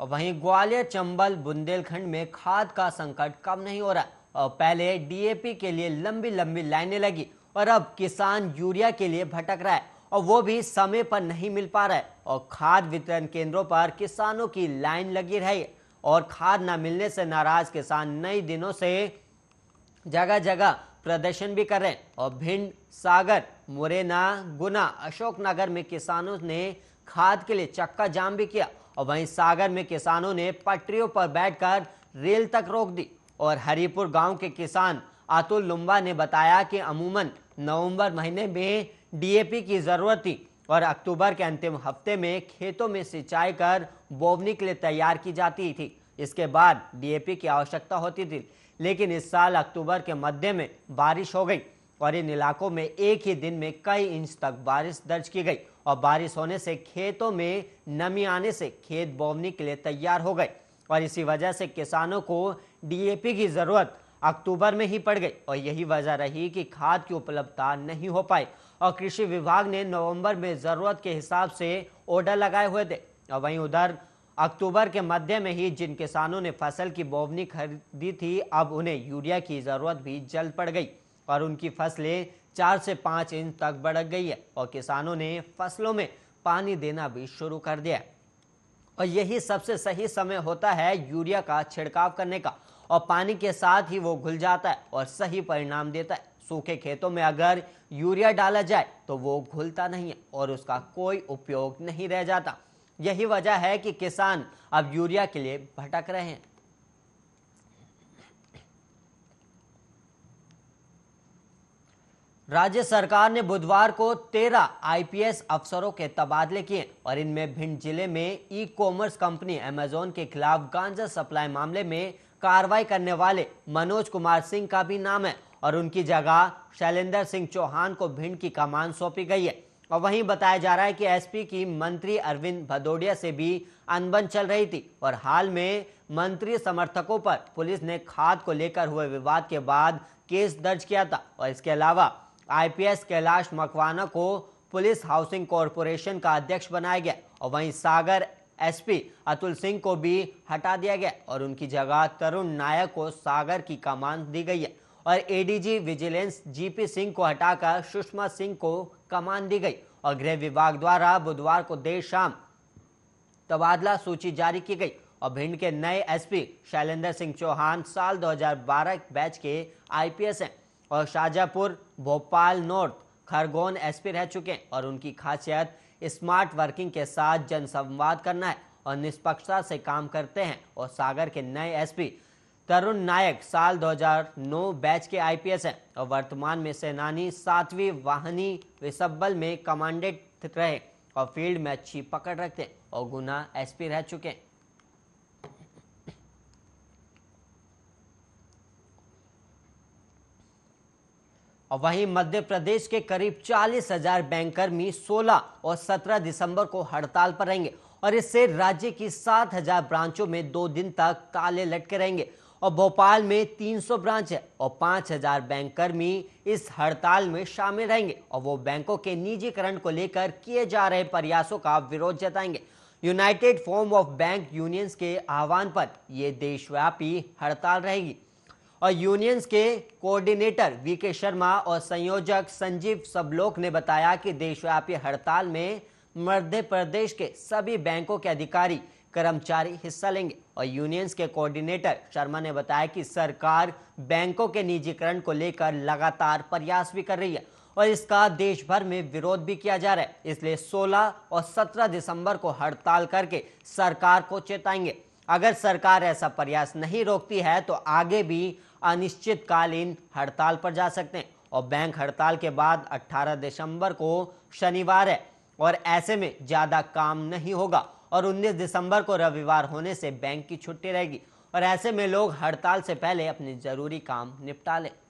और वहीं ग्वालियर चंबल बुंदेलखंड में खाद का संकट कम नहीं हो रहा और पहले डीएपी के लिए लंबी लंबी लाइनें लगी और अब किसान यूरिया के लिए भटक रहा है और वो भी समय पर नहीं मिल पा रहा है और खाद वितरण केंद्रों पर किसानों की लाइन लगी रही और खाद न मिलने से नाराज किसान नई दिनों से जगह जगह प्रदर्शन भी कर रहे हैं और भिंड सागर मुरैना गुना अशोकनगर में किसानों ने खाद के लिए चक्का जाम भी किया और वहीं सागर में किसानों ने पटरियों पर बैठकर रेल तक रोक दी और हरिपुर गांव के किसान अतुल लुम्बा ने बताया कि अमूमन नवंबर महीने में डीएपी की ज़रूरत थी और अक्टूबर के अंतिम हफ्ते में खेतों में सिंचाई कर बोवनी के लिए तैयार की जाती थी इसके बाद डीएपी की आवश्यकता होती थी लेकिन इस साल अक्टूबर के मध्य में बारिश हो गई और इन इलाकों में एक ही दिन में कई इंच तक बारिश दर्ज की गई और बारिश होने से खेतों में नमी आने से खेत बोवनी के लिए तैयार हो गए और इसी वजह से किसानों को डीएपी की ज़रूरत अक्टूबर में ही पड़ गई और यही वजह रही कि खाद की उपलब्धता नहीं हो पाई और कृषि विभाग ने नवंबर में ज़रूरत के हिसाब से ऑर्डर लगाए हुए थे और वहीं उधर अक्टूबर के मध्य में ही जिन किसानों ने फसल की बोवनी खरीदी थी अब उन्हें यूरिया की ज़रूरत भी जल्द पड़ गई और उनकी फसलें चार से पाँच इंच तक बढ़क गई है और किसानों ने फसलों में पानी देना भी शुरू कर दिया और यही सबसे सही समय होता है यूरिया का छिड़काव करने का और पानी के साथ ही वो घुल जाता है और सही परिणाम देता है सूखे खेतों में अगर यूरिया डाला जाए तो वो घुलता नहीं है और उसका कोई उपयोग नहीं रह जाता यही वजह है कि किसान अब यूरिया के लिए भटक रहे हैं राज्य सरकार ने बुधवार को 13 आईपीएस अफसरों के तबादले किए और इनमें भिंड जिले में ई कॉमर्स कंपनी अमेजोन के खिलाफ गांजा सप्लाई मामले में कार्रवाई करने वाले मनोज कुमार सिंह का भी नाम है और उनकी जगह शैलेंद्र सिंह चौहान को भिंड की कमान सौंपी गई है और वहीं बताया जा रहा है कि एसपी की मंत्री अरविंद भदौड़िया से भी अनबन चल रही थी और हाल में मंत्री समर्थकों पर पुलिस ने खाद को लेकर हुए विवाद के बाद केस दर्ज किया था और इसके अलावा आईपीएस कैलाश मकवाना को पुलिस हाउसिंग कॉरपोरेशन का अध्यक्ष बनाया गया और वहीं सागर एसपी अतुल सिंह को भी हटा दिया गया और उनकी जगह तरुण नायक को सागर की कमान दी गई है और एडीजी विजिलेंस जीपी सिंह को हटाकर सुषमा सिंह को कमान दी गई और गृह विभाग द्वारा बुधवार को देर शाम तबादला सूची जारी की गई और भिंड के नए एसपी शैलेंद्र सिंह चौहान साल 2012 बैच के आईपीएस हैं और शाहजहापुर भोपाल नॉर्थ खरगोन एसपी रह चुके हैं और उनकी खासियत स्मार्ट वर्किंग के साथ जनसंवाद करना है और निष्पक्षता से काम करते हैं और सागर के नए एसपी तरुण नायक साल 2009 बैच के आईपीएस हैं और वर्तमान में सेनानी सातवीं वाहनी विसब्बल में कमांडेंट रहे और फील्ड में अच्छी पकड़ रखते और गुना एसपी रह चुके हैं और वहीं मध्य प्रदेश के करीब चालीस हजार बैंक कर्मी सोलह और सत्रह दिसंबर को हड़ताल पर रहेंगे और इससे राज्य की सात हजार ब्रांचों में दो दिन तक काले लटके रहेंगे और भोपाल में 300 ब्रांच है और 5000 बैंक कर्मी इस हड़ताल में शामिल रहेंगे और वो बैंकों के निजीकरण को लेकर किए जा रहे प्रयासों का विरोध जताएंगे United Forum of Bank Unions के आह्वान पर ये देशव्यापी हड़ताल रहेगी और यूनियंस के कोऑर्डिनेटर वीके शर्मा और संयोजक संजीव सबलोक ने बताया कि देशव्यापी हड़ताल में मध्य प्रदेश के सभी बैंकों के अधिकारी कर्मचारी हिस्सा लेंगे और यूनियंस के कोऑर्डिनेटर शर्मा ने बताया कि सरकार बैंकों के निजीकरण को लेकर लगातार प्रयास भी कर रही है और इसका देश भर में विरोध भी किया जा रहा है इसलिए 16 और 17 दिसंबर को हड़ताल करके सरकार को चेताएंगे अगर सरकार ऐसा प्रयास नहीं रोकती है तो आगे भी अनिश्चितकालीन हड़ताल पर जा सकते हैं और बैंक हड़ताल के बाद 18 दिसंबर को शनिवार है और ऐसे में ज़्यादा काम नहीं होगा और 19 दिसंबर को रविवार होने से बैंक की छुट्टी रहेगी और ऐसे में लोग हड़ताल से पहले अपने ज़रूरी काम निपटा लें